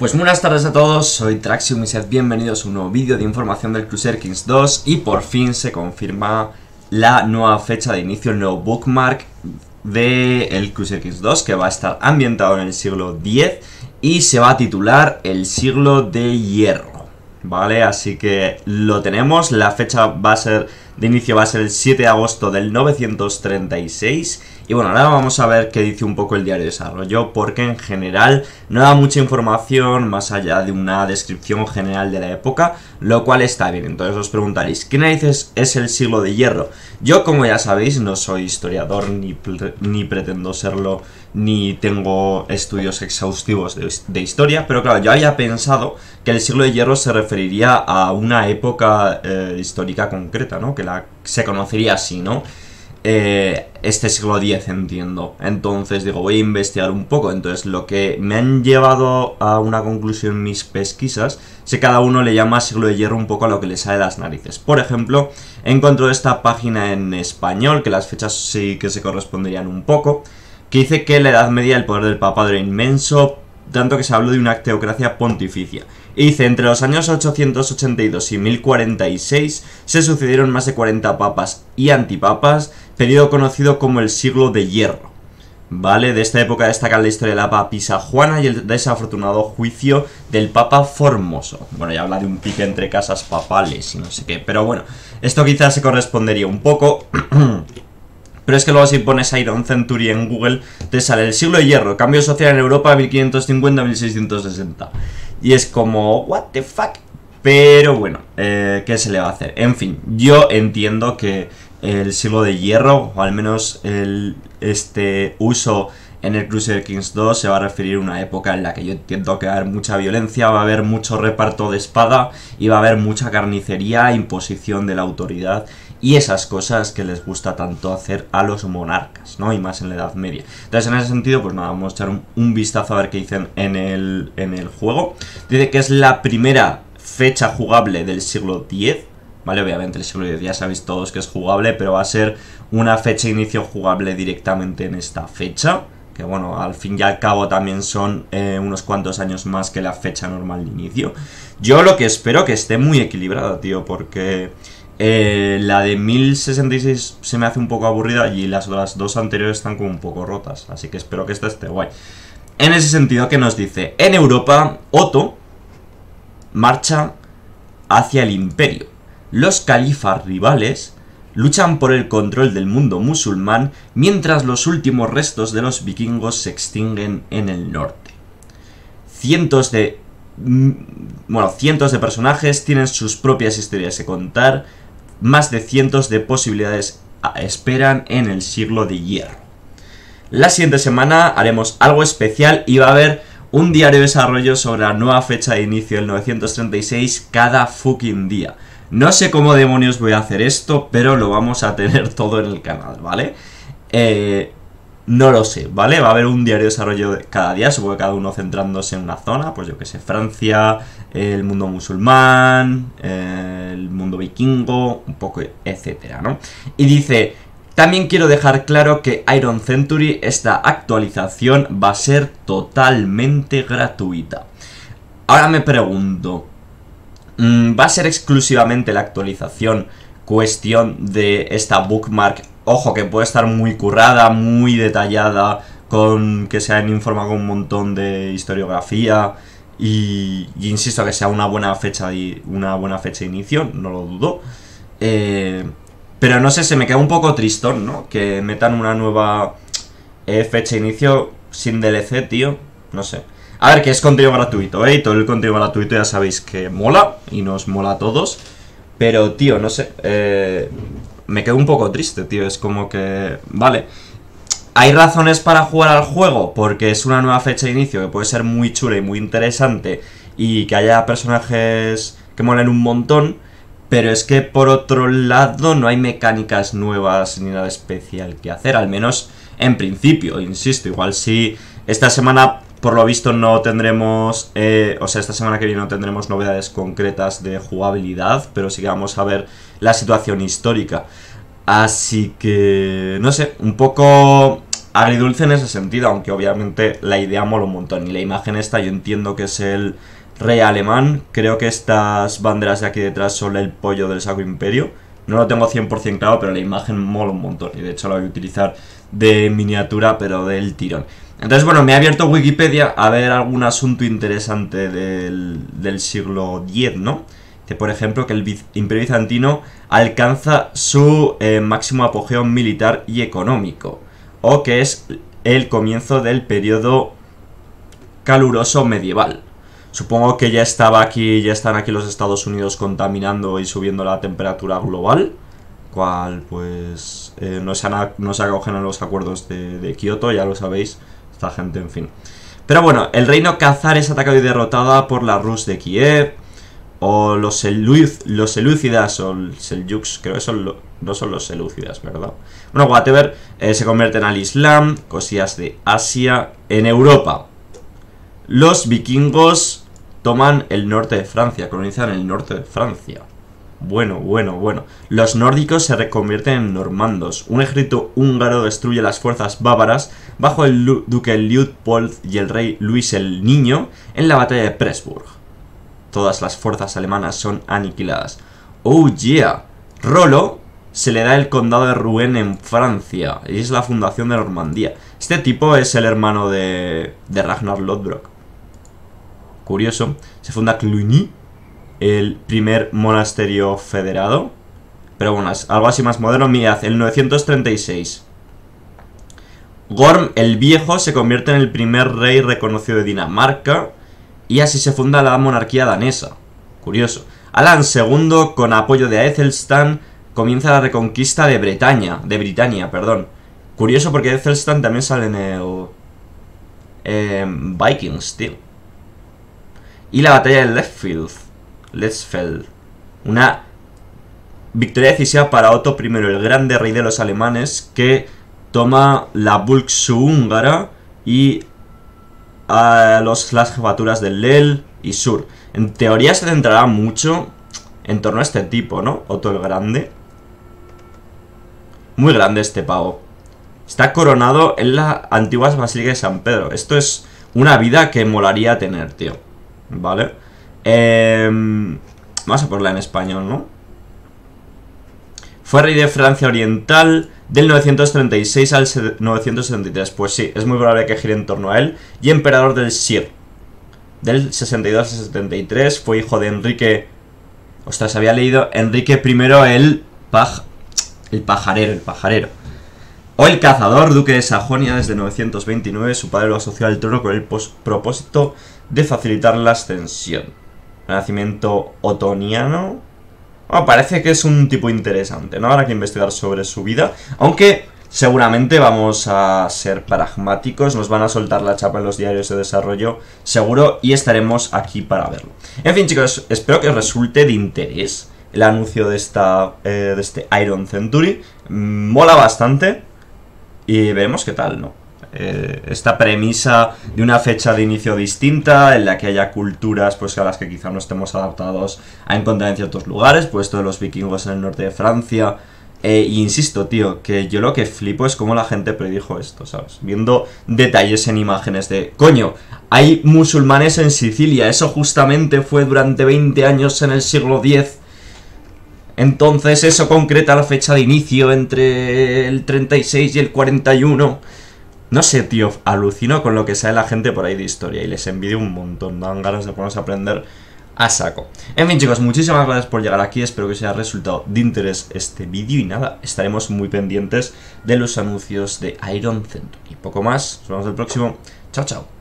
Pues buenas tardes a todos, soy Traxium y bienvenidos a un nuevo vídeo de información del Cruiser Kings 2 y por fin se confirma la nueva fecha de inicio, el nuevo bookmark de el Crusader Kings 2 que va a estar ambientado en el siglo X y se va a titular El siglo de hierro, ¿vale? Así que lo tenemos, la fecha va a ser de inicio va a ser el 7 de agosto del 936 y bueno, ahora vamos a ver qué dice un poco el diario de desarrollo, porque en general no da mucha información más allá de una descripción general de la época, lo cual está bien. Entonces os preguntaréis, ¿qué narices es el siglo de hierro? Yo, como ya sabéis, no soy historiador, ni, pretendo serlo, ni tengo estudios exhaustivos de, historia, pero claro, yo había pensado que el siglo de hierro se referiría a una época eh, histórica concreta, ¿no? Que la, se conocería así, ¿no? eh, este siglo X, entiendo. Entonces digo, voy a investigar un poco. Entonces lo que me han llevado a una conclusión mis pesquisas, si cada uno le llama siglo de hierro un poco a lo que le sale de las narices. Por ejemplo, encontró esta página en español, que las fechas sí que se corresponderían un poco, que dice que la Edad Media el poder del papado era inmenso, tanto que se habló de una teocracia pontificia. Y dice, entre los años 882 y 1046 se sucedieron más de 40 papas y antipapas, periodo conocido como el siglo de hierro. ¿Vale? De esta época destaca la historia de la papisa Juana y el desafortunado juicio del Papa Formoso. Bueno, ya habla de un pique entre casas papales y no sé qué, pero bueno, esto quizás se correspondería un poco. pero es que luego si pones Iron Century en Google, te sale el siglo de hierro, cambio social en Europa 1550-1660. Y es como, what the fuck? Pero bueno, eh, ¿qué se le va a hacer? En fin, yo entiendo que el siglo de hierro, o al menos el, este uso en el Crusader Kings 2 se va a referir a una época en la que yo entiendo que va a haber mucha violencia, va a haber mucho reparto de espada y va a haber mucha carnicería, imposición de la autoridad y esas cosas que les gusta tanto hacer a los monarcas, ¿no? Y más en la Edad Media. Entonces, en ese sentido, pues nada, vamos a echar un, vistazo a ver qué dicen en el, en el juego. Dice que es la primera fecha jugable del siglo X, ¿vale? Obviamente el ya sabéis todos que es jugable, pero va a ser una fecha de inicio jugable directamente en esta fecha. Que bueno, al fin y al cabo también son eh, unos cuantos años más que la fecha normal de inicio. Yo lo que espero que esté muy equilibrada, tío, porque... Eh, la de 1066 se me hace un poco aburrida y las otras dos anteriores están como un poco rotas, así que espero que esta esté guay. En ese sentido, que nos dice? En Europa, Otto marcha hacia el imperio. Los califas rivales luchan por el control del mundo musulmán mientras los últimos restos de los vikingos se extinguen en el norte. Cientos de mm, bueno, cientos de personajes tienen sus propias historias que contar, más de cientos de posibilidades ah, esperan en el siglo de hierro. La siguiente semana haremos algo especial y va a haber un diario de desarrollo sobre la nueva fecha de inicio del 936 cada fucking día. No sé cómo demonios voy a hacer esto, pero lo vamos a tener todo en el canal, ¿vale? Eh, no lo sé, ¿vale? Va a haber un diario de desarrollo cada día, supongo que cada uno centrándose en una zona, pues yo que sé, Francia, el mundo musulmán, el mundo vikingo, un poco, etcétera, ¿no? Y dice, también quiero dejar claro que Iron Century, esta actualización, va a ser totalmente gratuita. Ahora me pregunto, Mm, ¿Va a ser exclusivamente la actualización cuestión de esta bookmark? Ojo, que puede estar muy currada, muy detallada, con que se han informado un montón de historiografía y, insisto que sea una buena fecha y una buena fecha de inicio, no lo dudo. Eh, pero no sé, se me queda un poco tristón, ¿no? Que metan una nueva eh, fecha de inicio sin DLC, tío. No sé. A ver, que es contenido gratuito, ¿eh? Y todo el contenido gratuito ya sabéis que mola y nos mola a todos. Pero, tío, no sé. Eh, me quedo un poco triste, tío. Es como que. Vale. Hay razones para jugar al juego, porque es una nueva fecha de inicio que puede ser muy chula y muy interesante. Y que haya personajes que molen un montón. Pero es que por otro lado no hay mecánicas nuevas ni nada especial que hacer, al menos en principio, insisto, igual si esta semana por lo visto no tendremos, eh, o sea, esta semana que viene no tendremos novedades concretas de jugabilidad, pero sí que vamos a ver la situación histórica. Así que, no sé, un poco agridulce en ese sentido, aunque obviamente la idea mola un montón. Y la imagen esta yo entiendo que es el rey alemán, creo que estas banderas de aquí detrás son el pollo del Sacro Imperio. No lo tengo 100% claro, pero la imagen mola un montón y de hecho la voy a utilizar de miniatura, pero del tirón. Entonces, bueno, me ha abierto Wikipedia a ver algún asunto interesante del, siglo X, ¿no? Que, por ejemplo, que el Imperio Bizantino alcanza su eh, máximo apogeo militar y económico, o que es el comienzo del periodo caluroso medieval. Supongo que ya estaba aquí, ya están aquí los Estados Unidos contaminando y subiendo la temperatura global, cual pues eh, no, se han, acogen a los acuerdos de Kioto, ya lo sabéis, esta gente, en fin. Pero bueno, el reino Kazar es atacado y derrotado por la Rus de Kiev, o los, los Selúcidas, o Seljuks, creo que son no son los Selúcidas, ¿verdad? Bueno, whatever, eh, se convierten al Islam, cosillas de Asia, en Europa. Los vikingos toman el norte de Francia, colonizan el norte de Francia. Bueno, bueno, bueno. Los nórdicos se reconvierten en normandos. Un ejército húngaro destruye las fuerzas bávaras bajo el duque Leopold y el rey Luis el Niño en la batalla de Pressburg. Todas las fuerzas alemanas son aniquiladas. ¡Oh yeah! Rolo se le da el condado de Rouen en Francia y es la fundación de Normandía. Este tipo es el hermano de, de Ragnar Lodbrok. Curioso. Se funda Cluny el primer monasterio federado. Pero bueno, algo así más moderno. Mirad, el 936. Gorm el Viejo se convierte en el primer rey reconocido de Dinamarca. Y así se funda la monarquía danesa. Curioso. Alan II, con apoyo de Æthelstan comienza la reconquista de Bretaña. De Britania, perdón. Curioso porque Æthelstan también sale en el... Eh, Vikings, tío. Y la batalla de Leftfield fell Una victoria decisiva para Otto I, el grande rey de los alemanes, que toma la Bulksu húngara y a los, las jefaturas del Lel y Sur. En teoría se centrará mucho en torno a este tipo, ¿no? Otto el Grande. Muy grande este pavo. Está coronado en la antigua Basílica de San Pedro. Esto es una vida que molaría tener, tío. ¿Vale? Em, vamos a ponerla en español, ¿no? Fue rey de Francia Oriental del 936 al 973. Pues sí, es muy probable que gire en torno a él. Y emperador del Sir. Del 62 al 73. Fue hijo de Enrique. Ostras, había leído Enrique I el El pajarero, el pajarero. O el cazador, duque de Sajonia desde 929. Su padre lo asoció al trono con el propósito de facilitar la ascensión nacimiento otoniano. parece que es un tipo interesante, ¿no? Habrá que investigar sobre su vida. Aunque seguramente vamos a ser pragmáticos, nos van a soltar la chapa en los diarios de desarrollo, seguro, y estaremos aquí para verlo. En fin, chicos, espero que os resulte de interés el anuncio de, esta, eh, de este Iron Century. Mola bastante y veremos qué tal, ¿no? Eh, esta premisa de una fecha de inicio distinta, en la que haya culturas pues, a las que quizá no estemos adaptados a encontrar en ciertos lugares, puesto de los vikingos en el norte de Francia. Eh, insisto, tío, que yo lo que flipo es cómo la gente predijo esto, ¿sabes? Viendo detalles en imágenes de, coño, hay musulmanes en Sicilia, eso justamente fue durante 20 años en el siglo X. Entonces eso concreta la fecha de inicio entre el 36 y el 41. No sé, tío, alucino con lo que sabe la gente por ahí de historia y les envidio un montón, dan ganas de ponerse a aprender a saco. En fin, chicos, muchísimas gracias por llegar aquí. Espero que os haya resultado de interés este vídeo. Y nada, estaremos muy pendientes de los anuncios de Iron Center. Y poco más. Nos vemos el próximo. Chao, chao.